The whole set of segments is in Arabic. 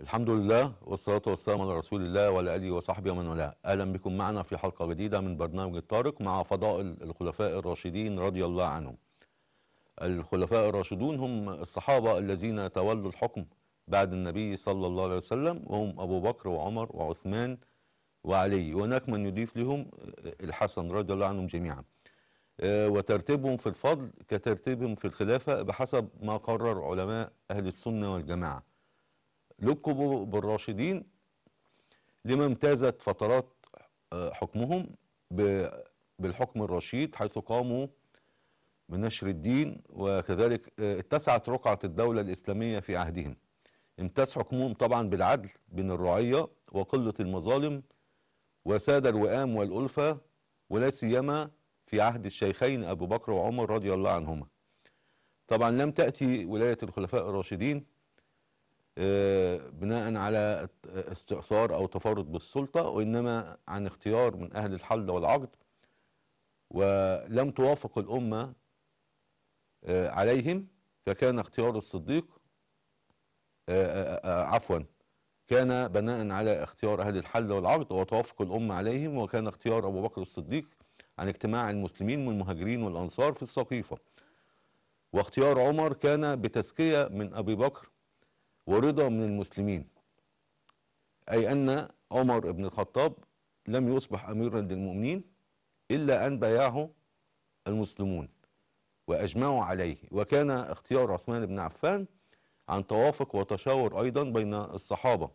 الحمد لله والصلاة والسلام على رسول الله وعلى آله وصحبه ومن والاه أهلا بكم معنا في حلقة جديدة من برنامج الطارق مع فضائل الخلفاء الراشدين رضي الله عنهم الخلفاء الراشدون هم الصحابة الذين تولوا الحكم بعد النبي صلى الله عليه وسلم وهم أبو بكر وعمر وعثمان وعلي وهناك من يضيف لهم الحسن رضي الله عنهم جميعا آه، وترتيبهم في الفضل كترتيبهم في الخلافة بحسب ما قرر علماء أهل السنة والجماعة لقبوا بالراشدين لما امتازت فترات آه، حكمهم بالحكم الرشيد حيث قاموا بنشر الدين وكذلك آه، اتسعت رقعة الدولة الإسلامية في عهدهم امتاز حكمهم طبعا بالعدل بين الرعية وقلة المظالم وساد الوئام والألفة ولا سيما في عهد الشيخين أبو بكر وعمر رضي الله عنهما طبعا لم تأتي ولاية الخلفاء الراشدين آه، بناء على استئثار أو تفرد بالسلطة وإنما عن اختيار من أهل الحل والعقد ولم توافق الأمة آه، عليهم فكان اختيار الصديق آه، عفوا كان بناء على اختيار أهل الحل والعقد وتوافق الأمة عليهم وكان اختيار أبو بكر الصديق عن اجتماع المسلمين والمهاجرين والأنصار في السقيفة واختيار عمر كان بتزكية من أبي بكر ورضا من المسلمين أي أن عمر بن الخطاب لم يصبح أميرا للمؤمنين إلا أن بايعه المسلمون وأجمعوا عليه وكان اختيار عثمان بن عفان عن توافق وتشاور أيضا بين الصحابة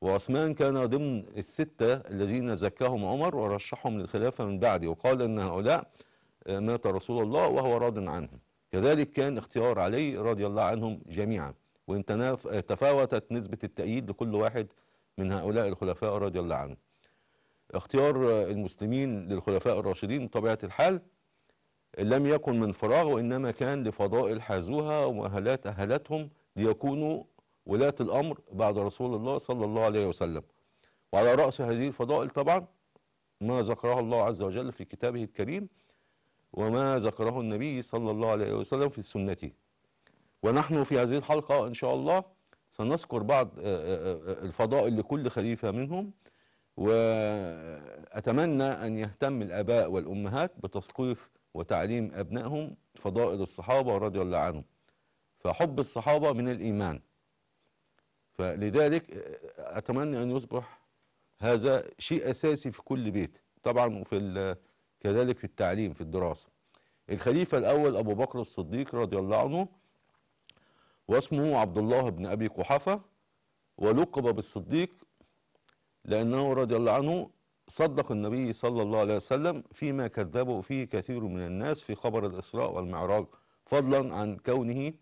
وعثمان كان ضمن الستة الذين زكاهم عمر ورشحهم للخلافة من بعده وقال أن هؤلاء مات رسول الله وهو راض عنهم كذلك كان اختيار علي رضي الله عنهم جميعا وإن تفاوتت نسبة التأييد لكل واحد من هؤلاء الخلفاء رضي الله عنهم اختيار المسلمين للخلفاء الراشدين بطبيعة الحال لم يكن من فراغ وإنما كان لفضائل حازوها ومؤهلات أهلتهم ليكونوا ولاة الأمر بعد رسول الله صلى الله عليه وسلم وعلى رأس هذه الفضائل طبعا ما ذكره الله عز وجل في كتابه الكريم وما ذكره النبي صلى الله عليه وسلم في سنته ونحن في هذه الحلقة إن شاء الله سنذكر بعض آه، آه، آه، الفضائل لكل خليفة منهم وأتمنى أن يهتم الآباء والأمهات بتثقيف وتعليم أبنائهم فضائل الصحابة رضي الله عنهم فحب الصحابة من الإيمان فلذلك أتمنى أن يصبح هذا شيء أساسي في كل بيت طبعا وفي كذلك في التعليم في الدراسة الخليفة الأول أبو بكر الصديق رضي الله عنه واسمه عبد الله بن أبي قحافة ولقب بالصديق لأنه رضي الله عنه صدق النبي صلى الله عليه وسلم فيما كذبه فيه كثير من الناس في خبر الإسراء والمعراج فضلا عن كونه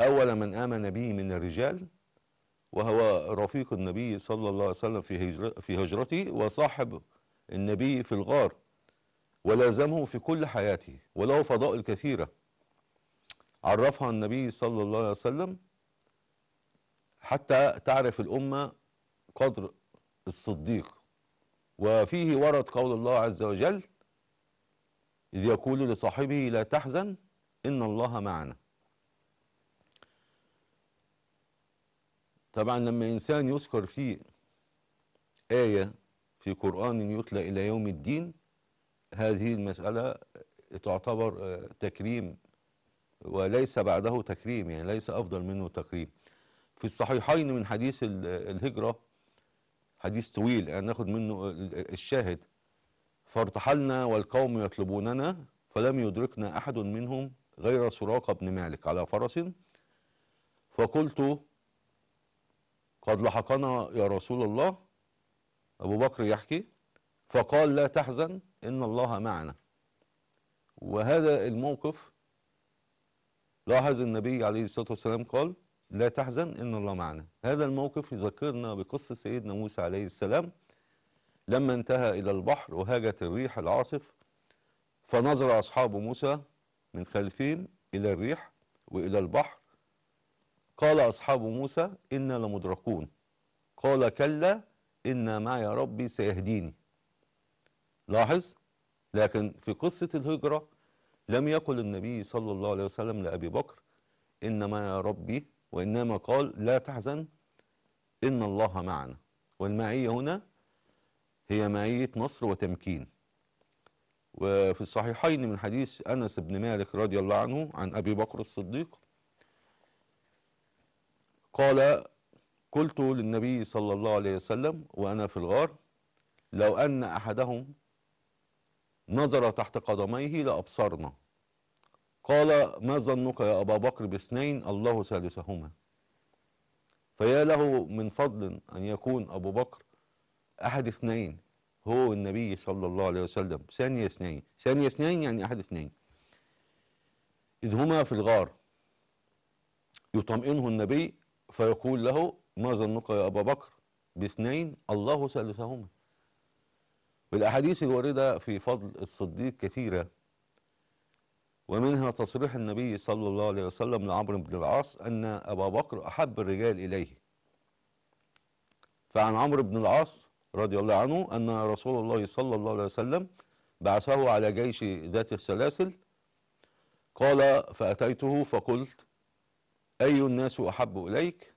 أول من آمن به من الرجال وهو رفيق النبي صلى الله عليه وسلم في, هجر في هجرته وصاحب النبي في الغار ولازمه في كل حياته وله فضائل كثيرة عرفها النبي صلى الله عليه وسلم حتى تعرف الأمة قدر الصديق وفيه ورد قول الله عز وجل إذ يقول لصاحبه لا تحزن إن الله معنا طبعا لما إنسان يذكر في آية في قرآن يتلى إلى يوم الدين هذه المسألة تعتبر تكريم وليس بعده تكريم يعني ليس أفضل منه تكريم في الصحيحين من حديث الهجرة حديث طويل يعني ناخد منه الشاهد فارتحلنا والقوم يطلبوننا فلم يدركنا أحد منهم غير سراقة بن مالك على فرس فقلت قد لحقنا يا رسول الله أبو بكر يحكي فقال لا تحزن إن الله معنا وهذا الموقف لاحظ النبي عليه الصلاة والسلام قال لا تحزن إن الله معنا هذا الموقف يذكرنا بقصة سيدنا موسى عليه السلام لما انتهى إلى البحر وهاجت الريح العاصف فنظر أصحاب موسى من خلفهم إلى الريح وإلى البحر قال أصحاب موسى إنا لمدركون قال كلا إن معي ربي سيهديني لاحظ لكن في قصة الهجرة لم يقل النبي صلى الله عليه وسلم لأبي بكر إنما يا ربي وإنما قال لا تحزن إن الله معنا والمعية هنا هي معية نصر وتمكين وفي الصحيحين من حديث أنس بن مالك رضي الله عنه عن أبي بكر الصديق قال قلت للنبي صلى الله عليه وسلم وأنا في الغار لو أن أحدهم نظر تحت قدميه لأبصرنا قال ما ظنك يا أبا بكر باثنين الله ثالثهما فيا له من فضل أن يكون أبو بكر أحد اثنين هو النبي صلى الله عليه وسلم ثاني اثنين ثاني اثنين يعني أحد اثنين إذ هما في الغار يطمئنه النبي فيقول له ما ظنك يا أبا بكر باثنين الله ثالثهما الأحاديث الواردة في فضل الصديق كثيرة ومنها تصريح النبي صلى الله عليه وسلم لعمرو بن العاص أن أبا بكر أحب الرجال إليه فعن عمرو بن العاص رضي الله عنه أن رسول الله صلى الله عليه وسلم بعثه على جيش ذات السلاسل قال فأتيته فقلت أي الناس أحب إليك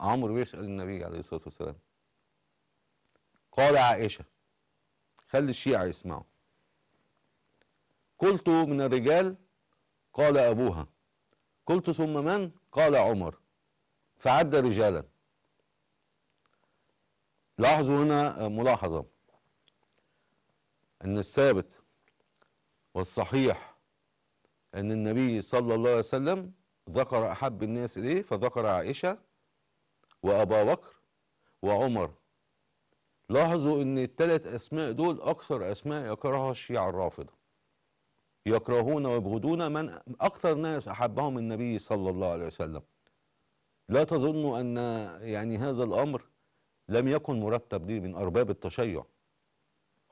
عمرو بيسأل النبي عليه الصلاة والسلام قال عائشة خلي الشيعة يسمعوا قلت من الرجال قال أبوها قلت ثم من قال عمر فعد رجالا لاحظوا هنا ملاحظة أن الثابت والصحيح أن النبي صلى الله عليه وسلم ذكر أحب الناس إليه فذكر عائشة وأبا بكر وعمر لاحظوا ان الثلاث اسماء دول اكثر اسماء يكرهها الشيعة الرافضة يكرهون ويبغضون من اكثر ناس احبهم النبي صلى الله عليه وسلم لا تظنوا ان يعني هذا الامر لم يكن مرتب ليه من ارباب التشيع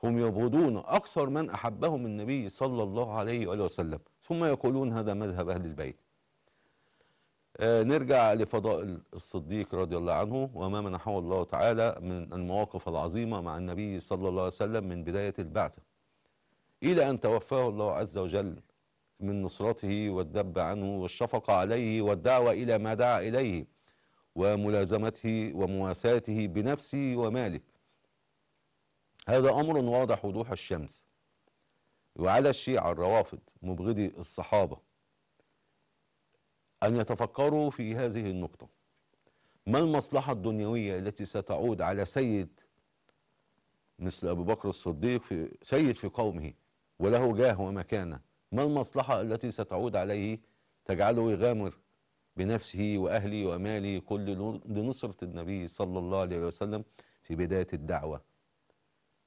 هم يبغضون اكثر من احبهم النبي صلى الله عليه واله وسلم ثم يقولون هذا مذهب اهل البيت آه، نرجع لفضائل الصديق رضي الله عنه وما منحه الله تعالى من المواقف العظيمة مع النبي صلى الله عليه وسلم من بداية البعثة إلى أن توفاه الله عز وجل من نصرته والدب عنه والشفقة عليه والدعوة إلى ما دعا إليه وملازمته ومواساته بنفسه وماله هذا أمر واضح وضوح الشمس وعلى الشيعة الروافض مبغضي الصحابة أن يتفكروا في هذه النقطة ما المصلحة الدنيوية التي ستعود على سيد مثل أبو بكر الصديق في سيد في قومه وله جاه ومكانة ما المصلحة التي ستعود عليه تجعله يغامر بنفسه وأهلي ومالي كل لنصرة النبي صلى الله عليه وسلم في بداية الدعوة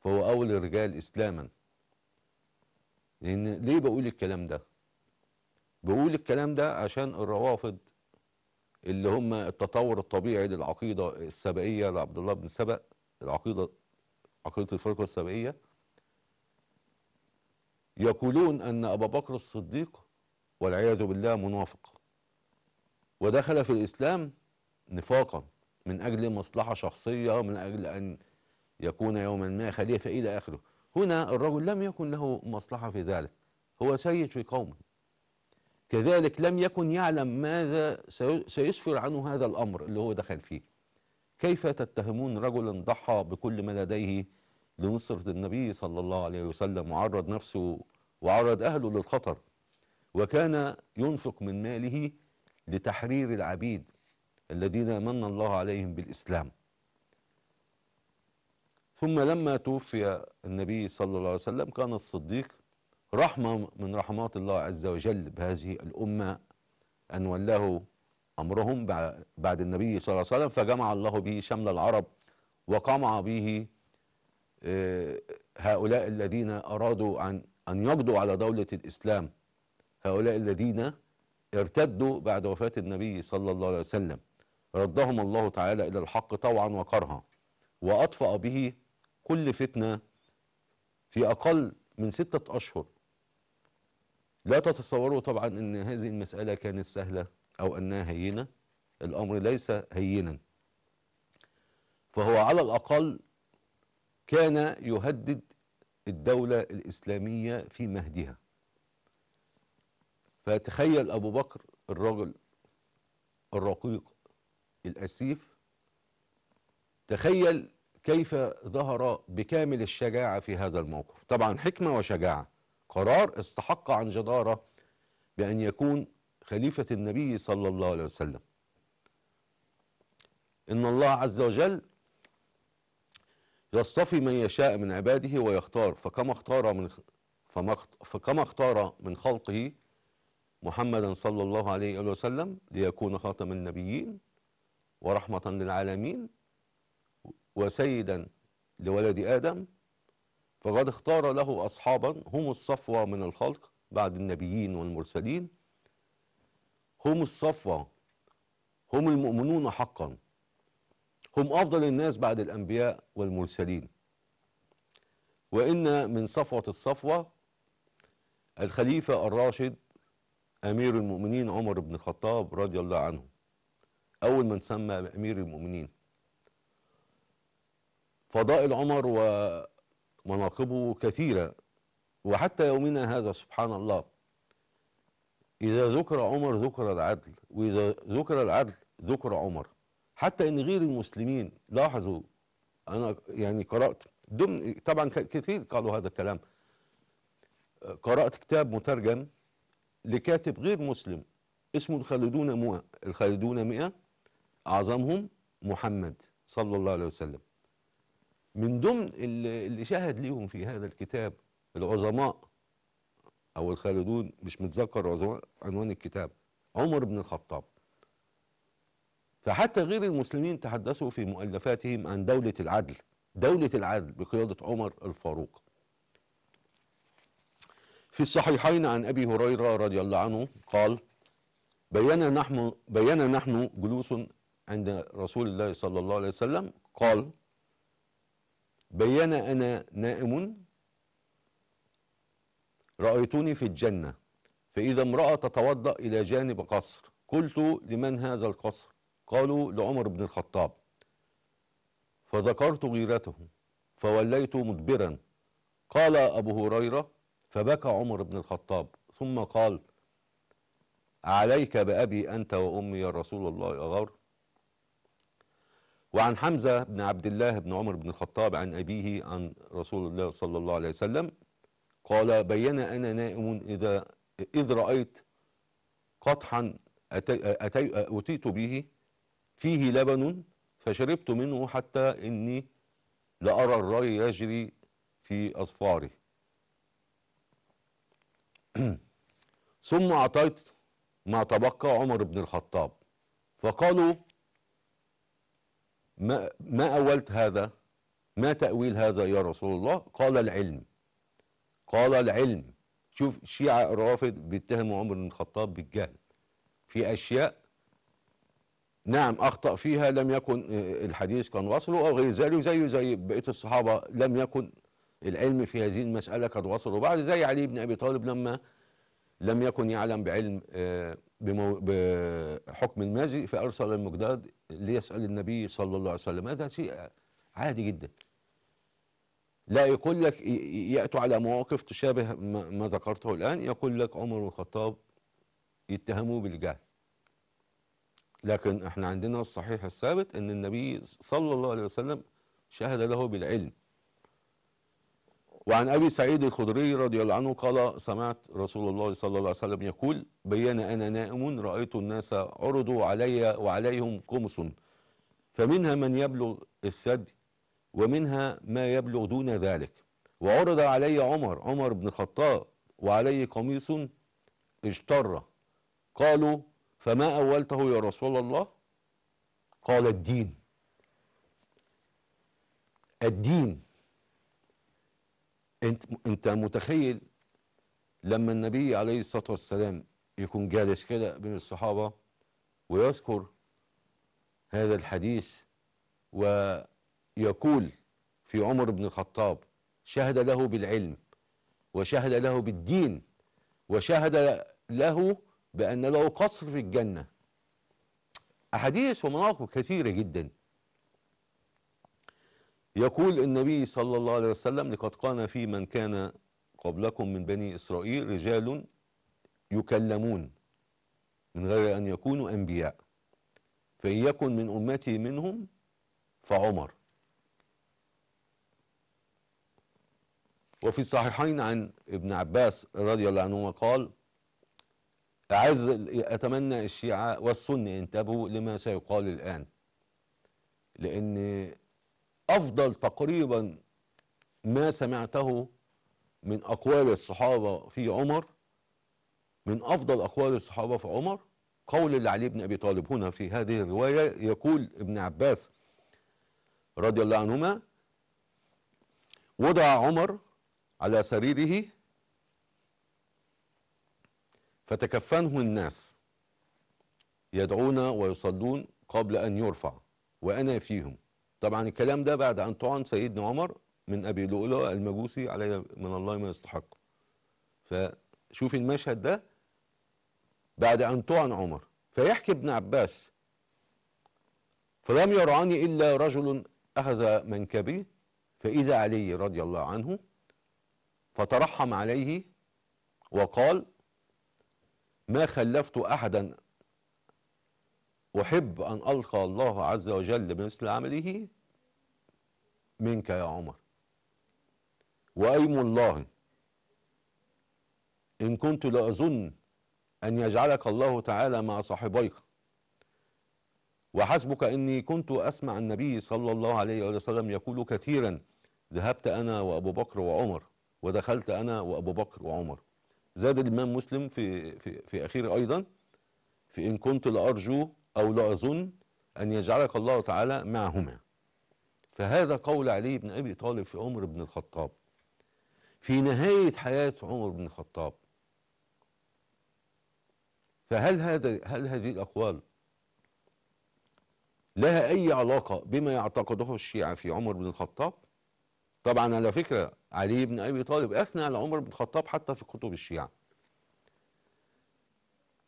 فهو أول الرجال إسلاماً لان ليه بقول الكلام ده بقول الكلام ده عشان الروافض اللي هم التطور الطبيعي للعقيدة السبائية لعبد الله بن سبأ العقيدة عقيدة الفرقة السبائية يقولون أن أبا بكر الصديق والعياذ بالله منافق ودخل في الإسلام نفاقا من أجل مصلحة شخصية من أجل أن يكون يوما ما خليفة إلى آخره هنا الرجل لم يكن له مصلحة في ذلك هو سيد في قومه كذلك لم يكن يعلم ماذا سيسفر عنه هذا الأمر اللي هو دخل فيه كيف تتهمون رجلا ضحى بكل ما لديه لنصرة النبي صلى الله عليه وسلم وعرض نفسه وعرض أهله للخطر وكان ينفق من ماله لتحرير العبيد الذين من الله عليهم بالإسلام ثم لما توفي النبي صلى الله عليه وسلم كان الصديق رحمة من رحمات الله عز وجل بهذه الأمة أن ولاه أمرهم بعد النبي صلى الله عليه وسلم فجمع الله به شمل العرب وقمع به آه، هؤلاء الذين أرادوا عن أن يقضوا على دولة الإسلام هؤلاء الذين ارتدوا بعد وفاة النبي صلى الله عليه وسلم ردهم الله تعالى إلى الحق طوعا وكرها وأطفأ به كل فتنة في أقل من ستة أشهر لا تتصوروا طبعا أن هذه المسألة كانت سهلة أو أنها هينة الأمر ليس هينا فهو على الأقل كان يهدد الدولة الإسلامية في مهدها فتخيل أبو بكر الرجل الرقيق الأسيف تخيل كيف ظهر بكامل الشجاعة في هذا الموقف طبعا حكمة وشجاعة قرار استحق عن جدارة بأن يكون خليفة النبي صلى الله عليه وسلم إن الله عز وجل يصطفي من يشاء من عباده ويختار فكما اختار من فكما اختار من خلقه محمدا صلى الله عليه وسلم ليكون خاتم النبيين ورحمة للعالمين وسيدا لولد آدم فقد اختار له أصحابا هم الصفوة من الخلق بعد النبيين والمرسلين هم الصفوة هم المؤمنون حقا هم أفضل الناس بعد الأنبياء والمرسلين وإن من صفوة الصفوة الخليفة الراشد أمير المؤمنين عمر بن الخطاب رضي الله عنه أول من سمى أمير المؤمنين فضائل عمر و مناقبه كثيرة وحتى يومنا هذا سبحان الله إذا ذكر عمر ذكر العدل وإذا ذكر العدل ذكر عمر حتى إن غير المسلمين لاحظوا أنا يعني قرأت ضمن طبعا كثير قالوا هذا الكلام قرأت كتاب مترجم لكاتب غير مسلم اسمه الخالدون مئة الخالدون مئة أعظمهم محمد صلى الله عليه وسلم من ضمن اللي شهد ليهم في هذا الكتاب العظماء او الخالدون مش متذكر عنوان الكتاب عمر بن الخطاب فحتى غير المسلمين تحدثوا في مؤلفاتهم عن دولة العدل دولة العدل بقيادة عمر الفاروق في الصحيحين عن أبي هريرة رضي الله عنه قال بينا نحن, بينا نحن جلوس عند رسول الله صلى الله عليه وسلم قال بين أنا نائم رأيتني في الجنة فإذا امرأة تتوضأ إلى جانب قصر قلت لمن هذا القصر قالوا لعمر بن الخطاب فذكرت غيرته فوليت مدبرا قال أبو هريرة فبكى عمر بن الخطاب ثم قال عليك بأبي أنت وأمي يا رسول الله أغار وعن حمزة بن عبد الله بن عمر بن الخطاب عن أبيه عن رسول الله صلى الله عليه وسلم قال بين أنا نائم إذا إذ رأيت قطحا أتي أتي أتيت به فيه لبن فشربت منه حتى إني لأرى الري يجري في أظفاري ثم أعطيت ما تبقى عمر بن الخطاب فقالوا ما, ما أولت هذا ما تأويل هذا يا رسول الله قال العلم قال العلم شوف الشيعة الروافد بيتهموا عمر بن الخطاب بالجهل في أشياء نعم أخطأ فيها لم يكن آه، الحديث كان وصله أو غير ذلك زي زي بقية الصحابة لم يكن العلم في هذه المسألة قد وصله بعد زي علي بن أبي طالب لما لم يكن يعلم بعلم آه، بمو... بحكم الماضي فأرسل المقداد ليسأل النبي صلى الله عليه وسلم هذا شيء عادي جدا لا يقول لك يأتوا على مواقف تشابه ما ذكرته الآن يقول لك عمر الخطاب يتهموه بالجهل لكن احنا عندنا الصحيح الثابت ان النبي صلى الله عليه وسلم شهد له بالعلم وعن أبي سعيد الخدري رضي الله عنه قال سمعت رسول الله صلى الله عليه وسلم يقول بين أنا نائم رأيت الناس عرضوا علي وعليهم قمص فمنها من يبلغ الثدي ومنها ما يبلغ دون ذلك وعرض علي عمر عمر بن الخطاب وعليه قميص اجتر قالوا فما أولته يا رسول الله قال الدين الدين انت انت متخيل لما النبي عليه الصلاه والسلام يكون جالس كده بين الصحابه ويذكر هذا الحديث ويقول في عمر بن الخطاب شهد له بالعلم وشهد له بالدين وشهد له بأن له قصر في الجنة أحاديث ومناقب كثيرة جدا يقول النبي صلى الله عليه وسلم لقد كان في من كان قبلكم من بني إسرائيل رجال يكلمون من غير أن يكونوا أنبياء فإن يكن من أمتي منهم فعمر وفي الصحيحين عن ابن عباس رضي الله عنهما قال أعز أتمنى الشيعة والسنة انتبهوا لما سيقال الآن لأن أفضل تقريبا ما سمعته من أقوال الصحابة في عمر من أفضل أقوال الصحابة في عمر قول لعلي بن أبي طالب هنا في هذه الرواية يقول ابن عباس رضي الله عنهما وضع عمر على سريره فتكفنه الناس يدعون ويصلون قبل أن يرفع وأنا فيهم طبعا الكلام ده بعد أن طعن سيدنا عمر من أبي لؤلؤ المجوسي علي من الله ما يستحق فشوف المشهد ده بعد أن طعن عمر فيحكي ابن عباس فلم يرعني إلا رجل أخذ منكبي فإذا علي رضي الله عنه فترحم عليه وقال ما خلفت أحدا أحب أن ألقى الله عز وجل بمثل عمله منك يا عمر وأيم الله إن كنت لأظن أن يجعلك الله تعالى مع صاحبيك وحسبك إني كنت أسمع النبي صلى الله عليه وسلم يقول كثيرا ذهبت أنا وأبو بكر وعمر ودخلت أنا وأبو بكر وعمر زاد الإمام مسلم في, في, في أخير أيضا في إن كنت لأرجو أو لا أظن أن يجعلك الله تعالى معهما فهذا قول علي بن أبي طالب في عمر بن الخطاب في نهاية حياة عمر بن الخطاب فهل هذا هل هذه الأقوال لها أي علاقة بما يعتقده الشيعة في عمر بن الخطاب طبعا على فكرة علي بن أبي طالب أثنى على عمر بن الخطاب حتى في كتب الشيعة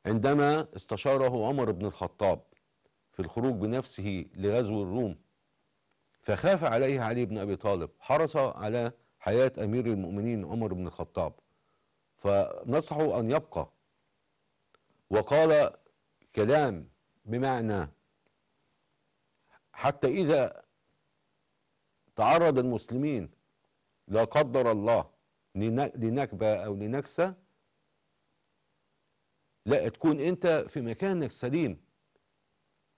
عندما استشاره عمر بن الخطاب في الخروج بنفسه لغزو الروم فخاف عليه علي بن أبي طالب حرص على حياة أمير المؤمنين عمر بن الخطاب فنصحه أن يبقى وقال كلام بمعنى حتى إذا تعرض المسلمين لا قدر الله لنكبة أو لنكسة لا تكون انت في مكانك سليم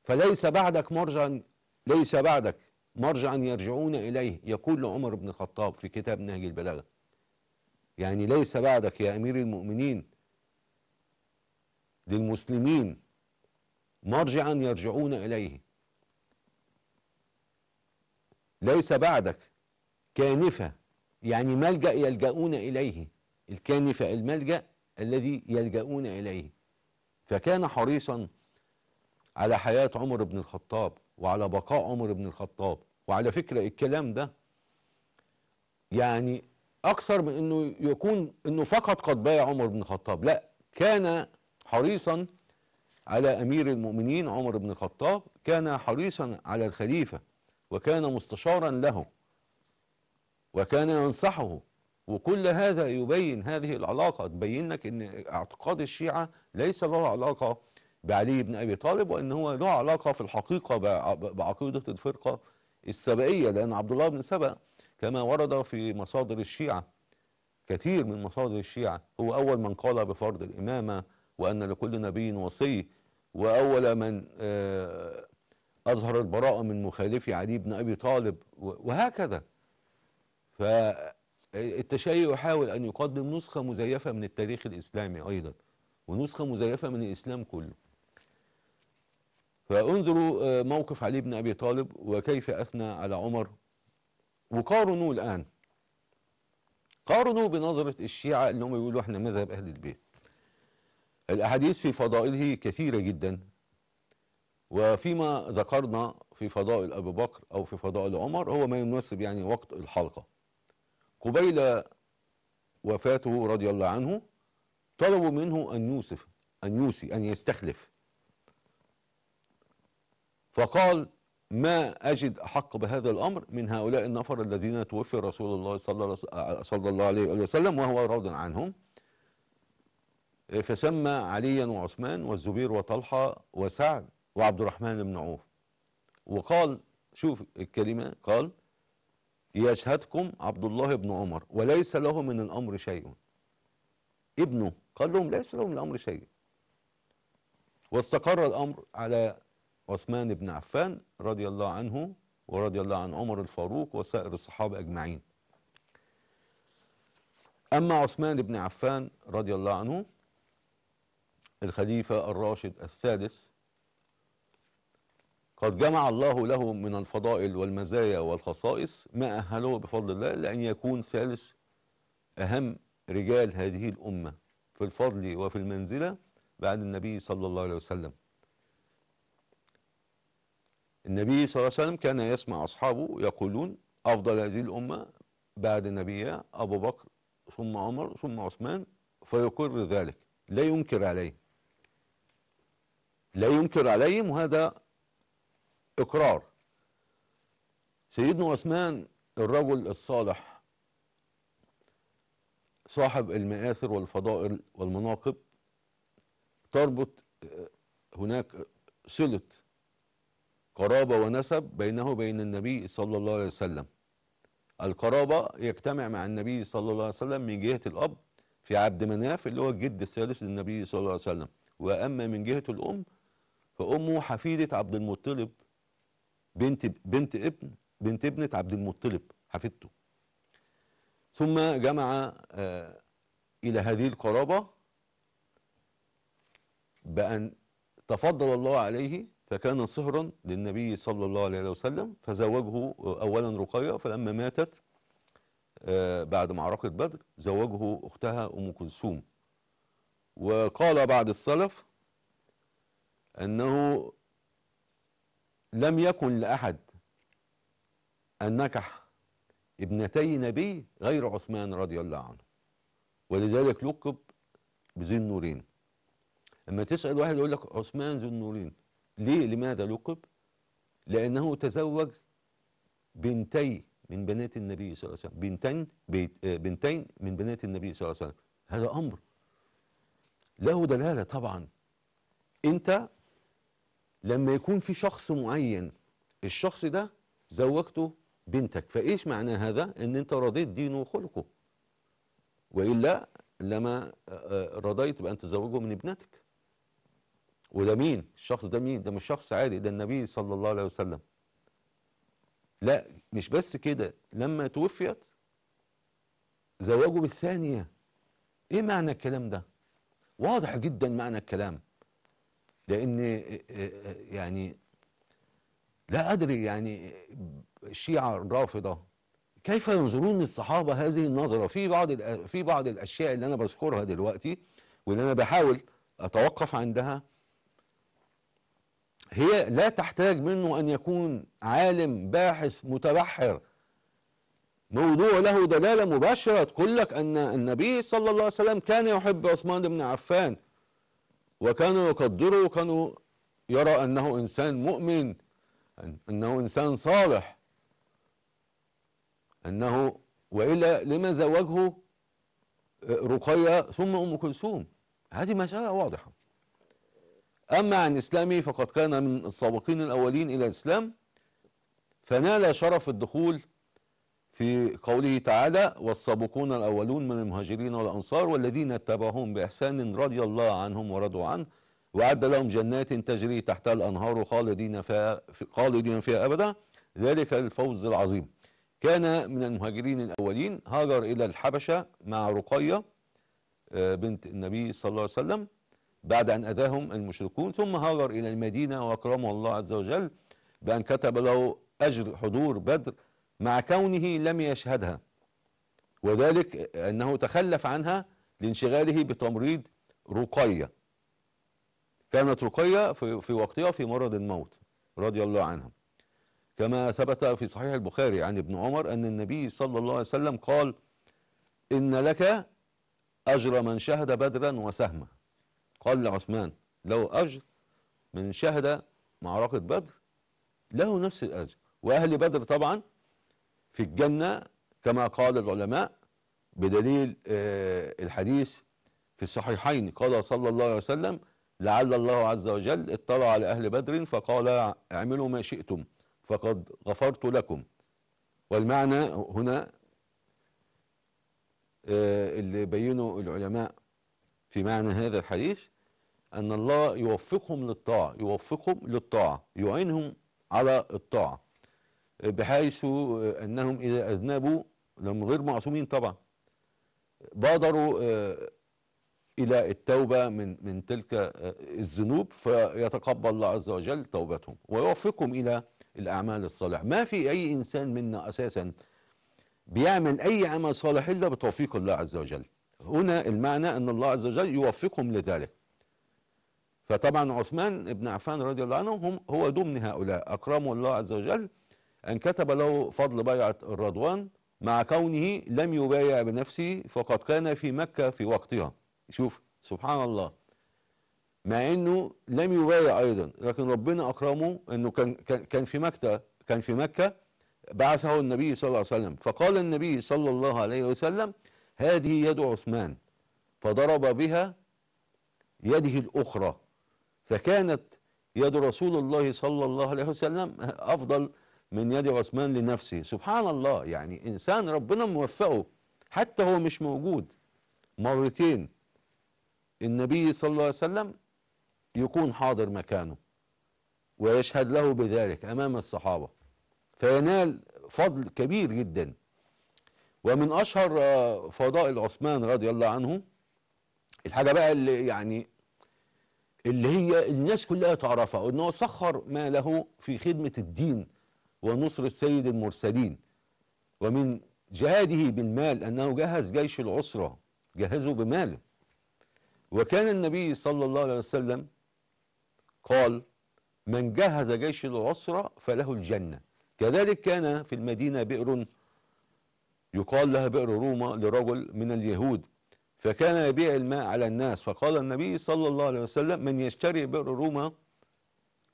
فليس بعدك مرجعا ليس بعدك مرجعا يرجعون اليه يقول لعمر بن الخطاب في كتاب نهج البلاغه يعني ليس بعدك يا امير المؤمنين للمسلمين مرجعا يرجعون اليه ليس بعدك كانفه يعني ملجا يلجؤون اليه الكانفه الملجا الذي يلجؤون اليه فكان حريصا على حياة عمر بن الخطاب وعلى بقاء عمر بن الخطاب وعلى فكرة الكلام ده يعني أكثر من أنه يكون أنه فقط قد بايع عمر بن الخطاب لا كان حريصا على أمير المؤمنين عمر بن الخطاب كان حريصا على الخليفة وكان مستشارا له وكان ينصحه وكل هذا يبين هذه العلاقة تبين لك أن اعتقاد الشيعة ليس له علاقة بعلي بن أبي طالب وأن هو له علاقة في الحقيقة بعقيدة الفرقة السبائية لأن عبد الله بن سبأ كما ورد في مصادر الشيعة كثير من مصادر الشيعة هو أول من قال بفرض الإمامة وأن لكل نبي وصي وأول من آه، أظهر البراءة من مخالفي علي بن أبي طالب وهكذا ف التشيع يحاول أن يقدم نسخة مزيفة من التاريخ الإسلامي أيضا ونسخة مزيفة من الإسلام كله فانظروا آه، موقف علي بن أبي طالب وكيف أثنى على عمر وقارنوا الآن قارنوا بنظرة الشيعة اللي هم بيقولوا احنا مذهب أهل البيت الأحاديث في فضائله كثيرة جدا وفيما ذكرنا في فضائل أبي بكر أو في فضائل عمر هو ما يناسب يعني وقت الحلقة قبيل وفاته رضي الله عنه طلبوا منه أن يوسف أن يوسي أن يستخلف فقال ما أجد أحق بهذا الأمر من هؤلاء النفر الذين توفي رسول الله صلى الله عليه وسلم وهو راض عنهم فسمى عليا وعثمان والزبير وطلحة وسعد وعبد الرحمن بن عوف وقال شوف الكلمة قال يشهدكم عبد الله بن عمر وليس له من الأمر شيء ابنه قال لهم ليس له من الأمر شيء واستقر الأمر على عثمان بن عفان رضي الله عنه ورضي الله عن عمر الفاروق وسائر الصحابة أجمعين أما عثمان بن عفان رضي الله عنه الخليفة الراشد الثالث قد جمع الله له من الفضائل والمزايا والخصائص ما أهله بفضل الله لأن يكون ثالث أهم رجال هذه الأمة في الفضل وفي المنزلة بعد النبي صلى الله عليه وسلم النبي صلى الله عليه وسلم كان يسمع أصحابه يقولون أفضل هذه الأمة بعد النبي أبو بكر ثم عمر ثم عثمان فيقر ذلك لا ينكر عليه لا ينكر عليهم وهذا إقرار سيدنا عثمان الرجل الصالح صاحب المآثر والفضائل والمناقب تربط آه، هناك صلة قرابة ونسب بينه وبين النبي صلى الله عليه وسلم القرابة يجتمع مع النبي صلى الله عليه وسلم من جهة الأب في عبد مناف اللي هو الجد الثالث للنبي صلى الله عليه وسلم وأما من جهة الأم فأمه حفيدة عبد المطلب بنت بنت ابن بنت ابنة عبد المطلب حفيدته ثم جمع آه، إلى هذه القرابة بأن تفضل الله عليه فكان صهرا للنبي صلى الله عليه وسلم فزوجه آه، أولا رقية فلما ماتت آه، بعد معركة بدر زوجه أختها أم كلثوم وقال بعض السلف أنه لم يكن لأحد أن نكح ابنتي نبي غير عثمان رضي الله عنه ولذلك لقب بذي النورين لما تسأل واحد يقول لك عثمان ذو النورين ليه لماذا لقب لأنه تزوج بنتي من بنات النبي صلى الله عليه وسلم بنتين بيت آه، بنتين من بنات النبي صلى الله عليه وسلم هذا أمر له دلالة طبعا أنت لما يكون في شخص معين الشخص ده زوجته بنتك فايش معنى هذا ان انت رضيت دينه وخلقه والا لما آه، آه، رضيت بان تزوجه من ابنتك وده مين الشخص ده مين ده مش شخص عادي ده النبي صلى الله عليه وسلم لا مش بس كده لما توفيت زواجه بالثانيه ايه معنى الكلام ده واضح جدا معنى الكلام لان آه، آه، آه، يعني لا ادري يعني الشيعه الرافضه كيف ينظرون للصحابه هذه النظره في بعض في بعض الاشياء اللي انا بذكرها دلوقتي واللي انا بحاول اتوقف عندها هي لا تحتاج منه ان يكون عالم باحث متبحر موضوع له دلاله مباشره تقول لك ان النبي صلى الله عليه وسلم كان يحب عثمان بن عفان وكانوا يقدروا وكانوا يرى أنه إنسان مؤمن أنه إنسان صالح أنه وإلا لما زوجه آه، رقية ثم أم كلثوم هذه مسألة واضحة أما عن إسلامه فقد كان من السابقين الأولين إلى الإسلام فنال شرف الدخول في قوله تعالى والسابقون الأولون من المهاجرين والأنصار والذين اتبعهم بإحسان رضي الله عنهم ورضوا عنه وأعد لهم جنات تجري تحتها الأنهار خالدين فيها, خالدين فيها أبدا ذلك الفوز العظيم كان من المهاجرين الأولين هاجر إلى الحبشة مع رقية آه، بنت النبي صلى الله عليه وسلم بعد أن أذاهم المشركون ثم هاجر إلى المدينة وأكرمه الله عز وجل بأن كتب له أجر حضور بدر مع كونه لم يشهدها وذلك أنه تخلف عنها لانشغاله بتمريض رقية كانت رقية في, وقتها في مرض الموت رضي الله عنها كما ثبت في صحيح البخاري عن ابن عمر أن النبي صلى الله عليه وسلم قال إن لك أجر من شهد بدرا وسهما قال لعثمان له أجر من شهد معركة بدر له نفس الأجر وأهل بدر طبعا في الجنة كما قال العلماء بدليل آه، الحديث في الصحيحين قال صلى الله عليه وسلم لعل الله عز وجل اطلع على أهل بدر فقال اعملوا ما شئتم فقد غفرت لكم والمعنى هنا آه، اللي بينه العلماء في معنى هذا الحديث أن الله يوفقهم للطاعة يوفقهم للطاعة يعينهم على الطاعة بحيث أنهم إذا أذنبوا لم غير معصومين طبعا بادروا آه، إلى التوبة من من تلك آه، الذنوب فيتقبل الله عز وجل توبتهم ويوفقهم إلى الأعمال الصالحة ما في أي إنسان منا أساسا بيعمل أي عمل صالح إلا بتوفيق الله عز وجل هنا المعنى أن الله عز وجل يوفقهم لذلك فطبعا عثمان بن عفان رضي الله عنه هم هو ضمن هؤلاء أكرمه الله عز وجل أن كتب له فضل بيعة الرضوان مع كونه لم يبايع بنفسه فقد كان في مكة في وقتها شوف سبحان الله مع انه لم يبايع ايضا لكن ربنا اكرمه انه كان كان في مكة كان في مكة بعثه النبي صلى الله عليه وسلم فقال النبي صلى الله عليه وسلم هذه يد عثمان فضرب بها يده الاخرى فكانت يد رسول الله صلى الله عليه وسلم افضل من يد عثمان لنفسه سبحان الله يعني إنسان ربنا موفقه حتى هو مش موجود مرتين النبي صلى الله عليه وسلم يكون حاضر مكانه ويشهد له بذلك أمام الصحابة فينال فضل كبير جدا ومن أشهر آه، فضائل عثمان رضي الله عنه الحاجة بقى اللي يعني اللي هي الناس كلها تعرفها انه سخر ما له في خدمة الدين ونصر سيد المرسلين ومن جهاده بالمال أنه جهز جيش العسرة جهزه بماله وكان النبي صلى الله عليه وسلم قال من جهز جيش العسرة فله الجنة كذلك كان في المدينة بئر يقال لها بئر روما لرجل من اليهود فكان يبيع الماء على الناس فقال النبي صلى الله عليه وسلم من يشتري بئر روما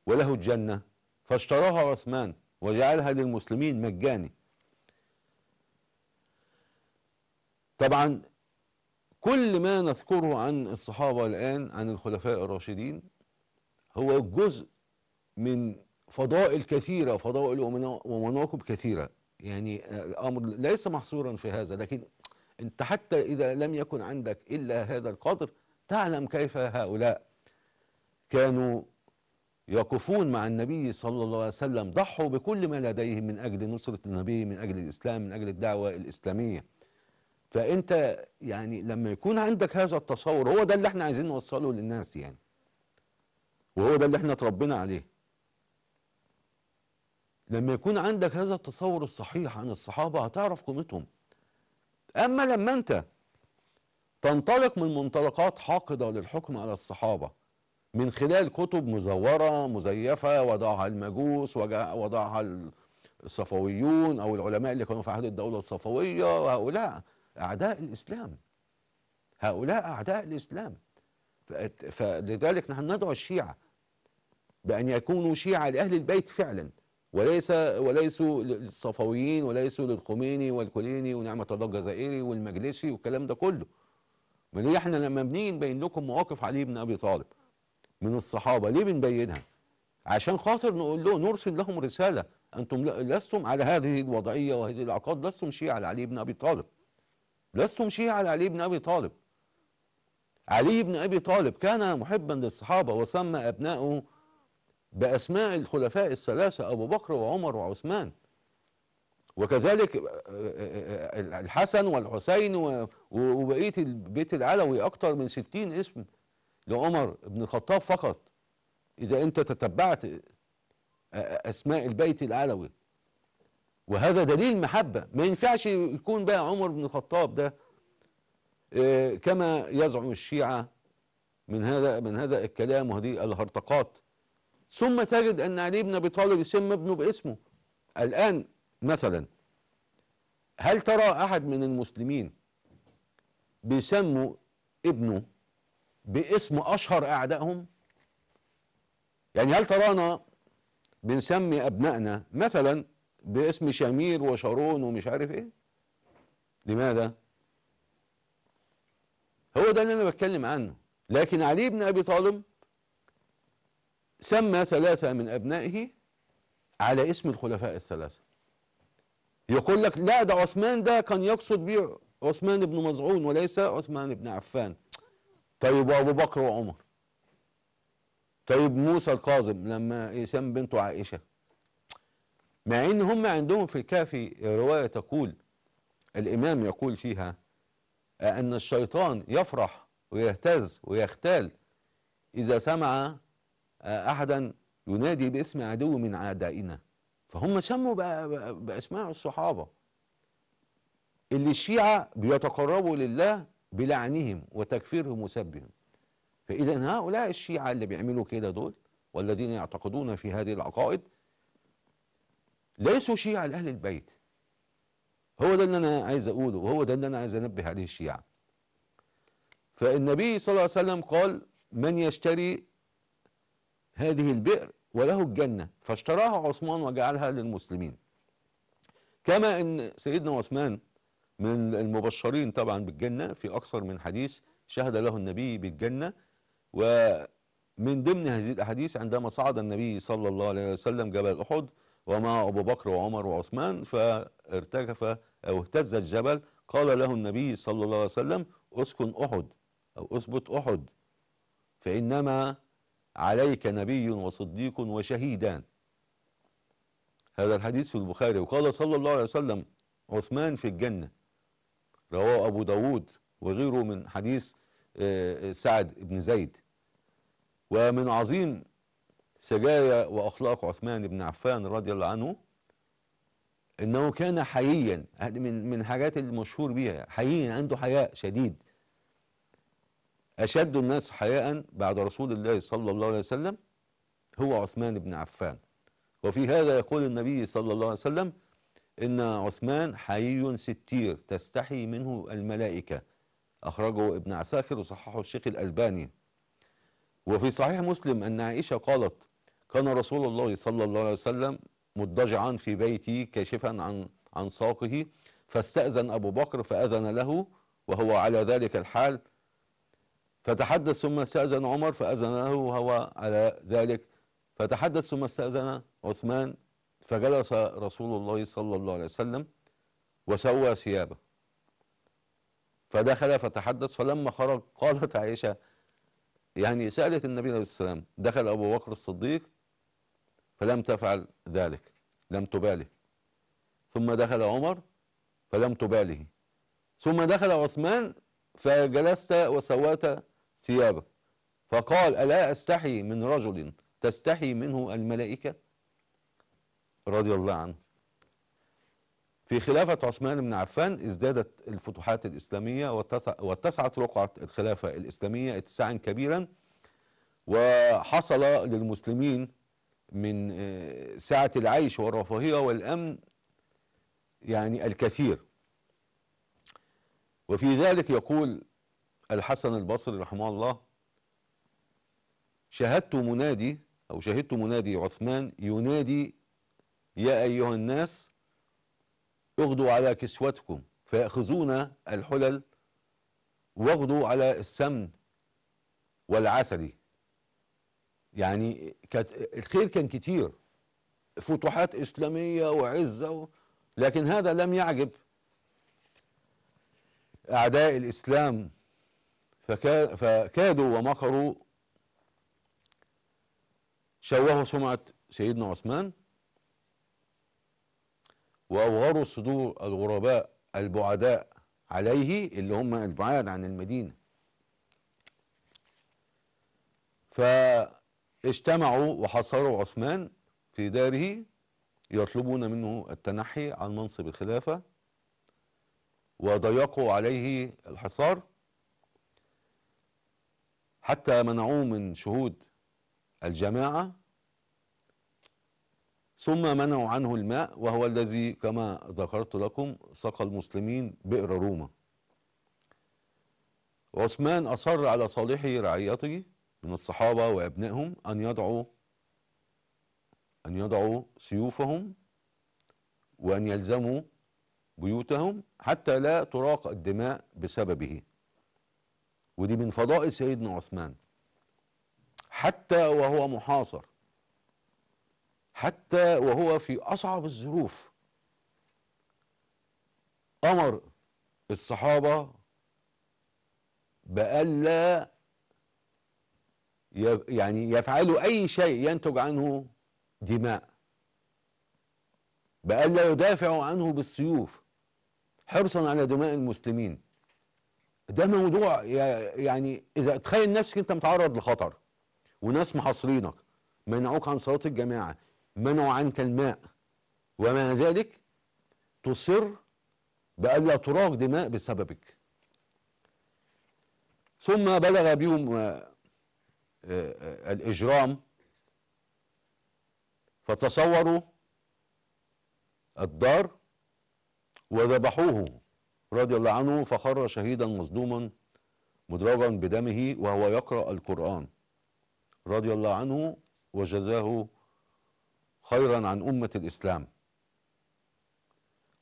وله الجنة فاشتراها عثمان وجعلها للمسلمين مجاني طبعا كل ما نذكره عن الصحابة الآن عن الخلفاء الراشدين هو جزء من فضائل كثيرة فضائل ومناقب كثيرة يعني آه، الأمر ليس محصورا في هذا لكن أنت حتى إذا لم يكن عندك إلا هذا القدر تعلم كيف هؤلاء كانوا يقفون مع النبي صلى الله عليه وسلم ضحوا بكل ما لديهم من أجل نصرة النبي من أجل الإسلام من أجل الدعوة الإسلامية فأنت يعني لما يكون عندك هذا التصور هو ده اللي احنا عايزين نوصله للناس يعني وهو ده اللي احنا اتربينا عليه لما يكون عندك هذا التصور الصحيح عن الصحابة هتعرف قيمتهم أما لما أنت تنطلق من منطلقات حاقدة للحكم على الصحابة من خلال كتب مزورة مزيفة وضعها المجوس وضعها الصفويون أو العلماء اللي كانوا في عهد الدولة الصفوية وهؤلاء أعداء الإسلام هؤلاء أعداء الإسلام فلذلك نحن ندعو الشيعة بأن يكونوا شيعة لأهل البيت فعلا وليس وليسوا للصفويين وليسوا للخميني والكليني ونعمة الله الجزائري والمجلسي والكلام ده كله ما ليه احنا لما بنين نبين لكم مواقف علي بن أبي طالب من الصحابة ليه بنبينها عشان خاطر نقول له نرسل لهم رسالة أنتم لستم على هذه الوضعية وهذه العقاد لستم شيعة على علي بن أبي طالب لستم شيعة على علي بن أبي طالب علي بن أبي طالب كان محبا للصحابة وسمى أبنائه بأسماء الخلفاء الثلاثة أبو بكر وعمر وعثمان وكذلك آه، آه، آه، الحسن والحسين وبقية البيت العلوي أكثر من ستين اسم لعمر بن الخطاب فقط إذا أنت تتبعت أسماء البيت العلوي وهذا دليل محبة ما ينفعش يكون بقى عمر بن الخطاب ده آه، كما يزعم الشيعة من هذا من هذا الكلام وهذه الهرطقات ثم تجد أن علي بن أبي طالب يسمى ابنه باسمه الآن مثلا هل ترى أحد من المسلمين بيسموا ابنه باسم أشهر أعدائهم يعني هل ترانا بنسمي أبنائنا مثلا باسم شمير وشارون ومش عارف إيه لماذا هو ده اللي أنا بتكلم عنه لكن علي بن أبي طالب سمى ثلاثة من أبنائه على اسم الخلفاء الثلاثة يقول لك لا ده عثمان ده كان يقصد به عثمان بن مزعون وليس عثمان بن عفان طيب وابو بكر وعمر طيب موسى الكاظم لما سام بنته عائشه مع ان هم عندهم في الكافي روايه تقول الامام يقول فيها ان الشيطان يفرح ويهتز ويختال اذا سمع احدا ينادي باسم عدو من اعدائنا فهم سموا باسماء الصحابه اللي الشيعه بيتقربوا لله بلعنهم وتكفيرهم وسبهم فإذا هؤلاء الشيعة اللي بيعملوا كده دول والذين يعتقدون في هذه العقائد ليسوا شيعة لأهل البيت هو ده اللي أنا عايز أقوله وهو ده اللي أنا عايز أنبه عليه الشيعة فالنبي صلى الله عليه وسلم قال من يشتري هذه البئر وله الجنة فاشتراها عثمان وجعلها للمسلمين كما أن سيدنا عثمان من المبشرين طبعا بالجنة في أكثر من حديث شهد له النبي بالجنة ومن ضمن هذه الأحاديث عندما صعد النبي صلى الله عليه وسلم جبل أحد ومع أبو بكر وعمر وعثمان فارتكف أو اهتز الجبل قال له النبي صلى الله عليه وسلم أسكن أحد أو أثبت أحد فإنما عليك نبي وصديق وشهيدان هذا الحديث في البخاري وقال صلى الله عليه وسلم عثمان في الجنة رواه أبو داود وغيره من حديث آه، آه، سعد بن زيد ومن عظيم سجايا وأخلاق عثمان بن عفان رضي الله عنه انه كان حييا من من حاجات المشهور بها حييا عنده حياء شديد اشد الناس حياء بعد رسول الله صلى الله عليه وسلم هو عثمان بن عفان وفي هذا يقول النبي صلى الله عليه وسلم إن عثمان حيي ستير تستحي منه الملائكة أخرجه ابن عساكر وصححه الشيخ الألباني وفي صحيح مسلم أن عائشة قالت كان رسول الله صلى الله عليه وسلم مضجعا في بيتي كاشفا عن عن ساقه فاستأذن أبو بكر فأذن له وهو على ذلك الحال فتحدث ثم استأذن عمر فأذن له وهو على ذلك فتحدث ثم استأذن عثمان فجلس رسول الله صلى الله عليه وسلم وسوى ثيابه فدخل فتحدث فلما خرج قالت عائشة يعني سألت النبي عليه السلام دخل أبو بكر الصديق فلم تفعل ذلك لم تباله ثم دخل عمر فلم تباله ثم دخل عثمان فجلست وسوات ثيابه فقال ألا أستحي من رجل تستحي منه الملائكة رضي الله عنه في خلافة عثمان بن عفان ازدادت الفتوحات الإسلامية واتسعت رقعة الخلافة الإسلامية اتساعا كبيرا وحصل للمسلمين من آه، سعة العيش والرفاهية والأمن يعني الكثير وفي ذلك يقول الحسن البصري رحمه الله شاهدت منادي أو شهدت منادي عثمان ينادي يا أيها الناس اغدوا على كسوتكم فيأخذون الحلل واغدوا على السمن والعسل يعني كانت الخير كان كتير فتوحات إسلامية وعزة و... لكن هذا لم يعجب أعداء الإسلام فكا... فكادوا ومكروا شوهوا سمعة سيدنا عثمان وأوغروا صدور الغرباء البعداء عليه اللي هم البعاد عن المدينة فاجتمعوا وحصروا عثمان في داره يطلبون منه التنحي عن منصب الخلافة وضيقوا عليه الحصار حتى منعوه من شهود الجماعة ثم منعوا عنه الماء وهو الذي كما ذكرت لكم سقى المسلمين بئر روما عثمان أصر على صالحي رعيته من الصحابة وأبنائهم أن يضعوا أن يضعوا سيوفهم وأن يلزموا بيوتهم حتى لا تراق الدماء بسببه ودي من فضائل سيدنا عثمان حتى وهو محاصر حتى وهو في أصعب الظروف أمر الصحابة بألا يعني يفعلوا أي شيء ينتج عنه دماء بألا يدافعوا عنه بالسيوف حرصا على دماء المسلمين ده موضوع يعني إذا تخيل نفسك أنت متعرض لخطر وناس محاصرينك منعوك عن صلاة الجماعة منع عنك الماء ومع ذلك تصر بألا تراق دماء بسببك ثم بلغ بهم آه، آه، آه، الإجرام فتصوروا الدار وذبحوه رضي الله عنه فخر شهيدا مصدوما مدرجا بدمه وهو يقرأ القرآن رضي الله عنه وجزاه خيرا عن أمة الإسلام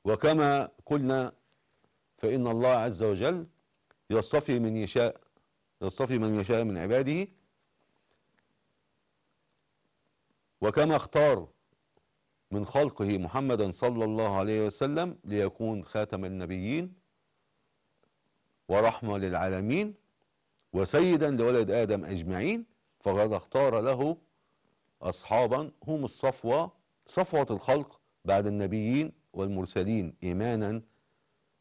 وكما قلنا فإن الله عز وجل يصطفي من يشاء يصطفي من يشاء من عباده وكما اختار من خلقه محمدا صلى الله عليه وسلم ليكون خاتم النبيين ورحمة للعالمين وسيدا لولد آدم أجمعين فقد اختار له أصحابا هم الصفوة صفوة الخلق بعد النبيين والمرسلين إيمانا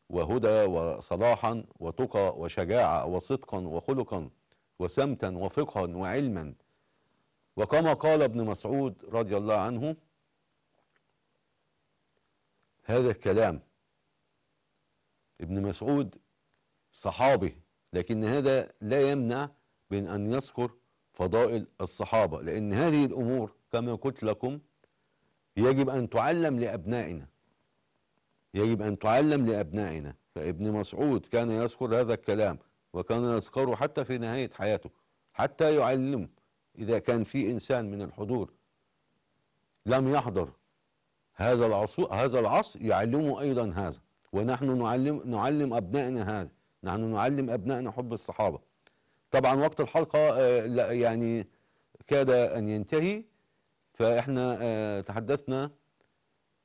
وهدى وصلاحا وتقى وشجاعة وصدقا وخلقا وسمتا وفقها وعلما وكما قال ابن مسعود رضي الله عنه هذا الكلام ابن مسعود صحابي لكن هذا لا يمنع من أن يذكر فضائل الصحابة لأن هذه الأمور كما قلت لكم يجب أن تعلم لأبنائنا يجب أن تعلم لأبنائنا فابن مسعود كان يذكر هذا الكلام وكان يذكره حتى في نهاية حياته حتى يعلم إذا كان في إنسان من الحضور لم يحضر هذا العصر هذا العصر يعلمه أيضا هذا ونحن نعلم نعلم أبنائنا هذا نحن نعلم أبنائنا حب الصحابة طبعا وقت الحلقة آه، يعني كاد أن ينتهي فإحنا آه، تحدثنا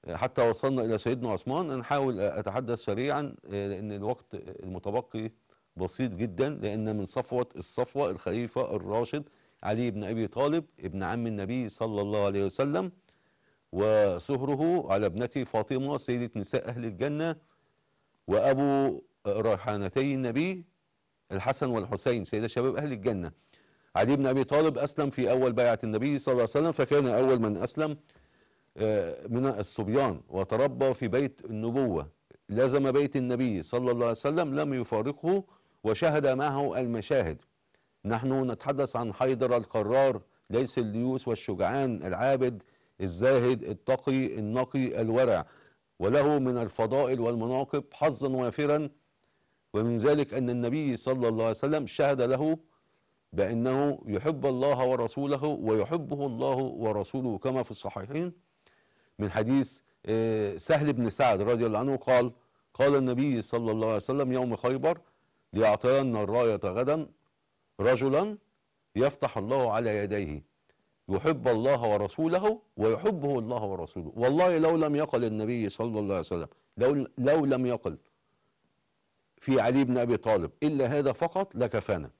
آه، حتى وصلنا إلى سيدنا عثمان أنا أحاول أتحدث سريعا لأن الوقت المتبقي بسيط جدا لأن من صفوة الصفوة الخليفة الراشد علي بن أبي طالب ابن عم النبي صلى الله عليه وسلم وسهره على ابنته فاطمة سيدة نساء أهل الجنة وأبو ريحانتي النبي الحسن والحسين سيدة شباب أهل الجنة علي بن أبي طالب أسلم في أول بيعة النبي صلى الله عليه وسلم فكان أول من أسلم آه، من الصبيان وتربى في بيت النبوة لزم بيت النبي صلى الله عليه وسلم لم يفارقه وشهد معه المشاهد نحن نتحدث عن حيدر القرار ليس الديوس والشجعان العابد الزاهد التقي النقي الورع وله من الفضائل والمناقب حظا وافرا ومن ذلك أن النبي صلى الله عليه وسلم شهد له بأنه يحب الله ورسوله ويحبه الله ورسوله كما في الصحيحين من حديث آه، سهل بن سعد رضي الله عنه قال قال النبي صلى الله عليه وسلم يوم خيبر ليعطين الراية غدا رجلا يفتح الله على يديه يحب الله ورسوله ويحبه الله ورسوله والله لو لم يقل النبي صلى الله عليه وسلم لو, لو لم يقل في علي بن أبي طالب إلا هذا فقط لكفانا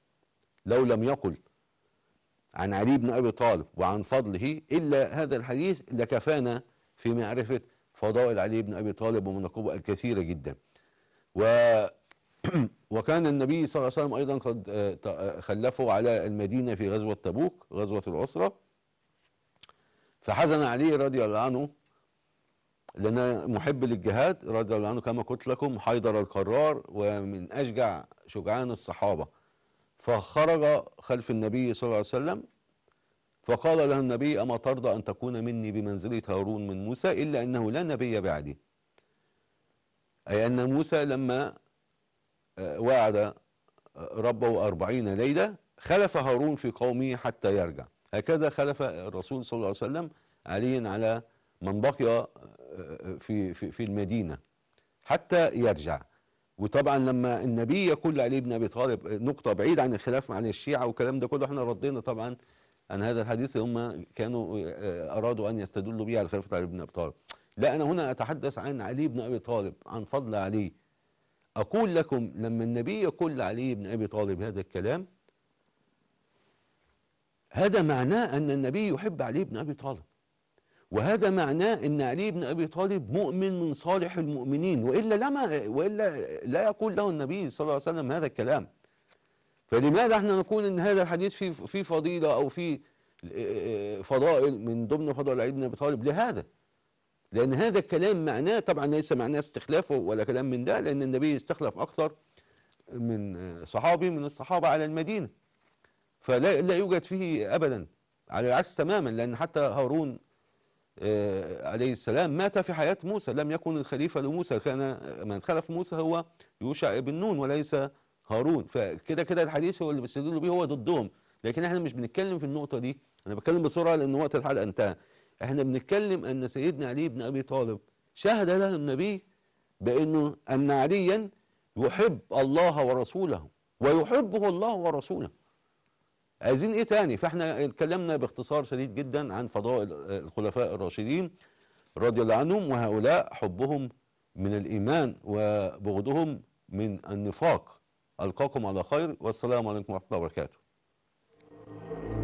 لو لم يقل عن علي بن أبي طالب وعن فضله إلا هذا الحديث لكفانا في معرفة فضائل علي بن أبي طالب ومناقبه الكثيرة جدا و وكان النبي صلى الله عليه وسلم أيضا قد آه، آه، خلفه على المدينة في غزوة تبوك غزوة العسرة فحزن علي رضي الله عنه لأن أنا محب للجهاد رضي الله عنه كما قلت لكم حيدر القرار ومن أشجع شجعان الصحابة فخرج خلف النبي صلى الله عليه وسلم فقال له النبي أما ترضى أن تكون مني بمنزلة هارون من موسى إلا أنه لا نبي بعدي أي أن موسى لما آه، وعد آه، ربه أربعين ليلة خلف هارون في قومه حتى يرجع هكذا خلف الرسول صلى الله عليه وسلم علي على من بقي آه، آه، في في في المدينه حتى يرجع وطبعا لما النبي يقول لعلي بن ابي طالب نقطه بعيد عن الخلاف عن الشيعه والكلام ده كله احنا ردينا طبعا ان هذا الحديث هم كانوا آه، ارادوا ان يستدلوا به على خلافه علي بن ابي طالب لا انا هنا اتحدث عن علي بن ابي طالب عن فضل علي اقول لكم لما النبي يقول لعلي بن ابي طالب هذا الكلام هذا معناه ان النبي يحب علي بن ابي طالب وهذا معناه ان علي بن ابي طالب مؤمن من صالح المؤمنين والا لما والا لا يقول له النبي صلى الله عليه وسلم هذا الكلام فلماذا احنا نقول ان هذا الحديث فيه في فضيله او في آه، فضائل من ضمن فضائل علي بن ابي طالب لهذا لان هذا الكلام معناه طبعا ليس معناه استخلافه ولا كلام من ده لان النبي استخلف اكثر من آه، صحابي من الصحابه على المدينه فلا لا يوجد فيه ابدا على العكس تماما لان حتى هارون آه، عليه السلام مات في حياة موسى لم يكن الخليفة لموسى كان من خلف موسى هو يوشع بن نون وليس هارون فكده كده الحديث هو اللي بيستدلوا بيه هو ضدهم لكن احنا مش بنتكلم في النقطة دي انا بتكلم بسرعة لان وقت الحلقة انتهى احنا بنتكلم ان سيدنا علي بن ابي طالب شهد له النبي بانه ان عليا يحب الله ورسوله ويحبه الله ورسوله عايزين ايه تاني فاحنا اتكلمنا باختصار شديد جدا عن فضائل الخلفاء الراشدين رضي الله عنهم وهؤلاء حبهم من الايمان وبغضهم من النفاق القاكم على خير والسلام عليكم ورحمه الله وبركاته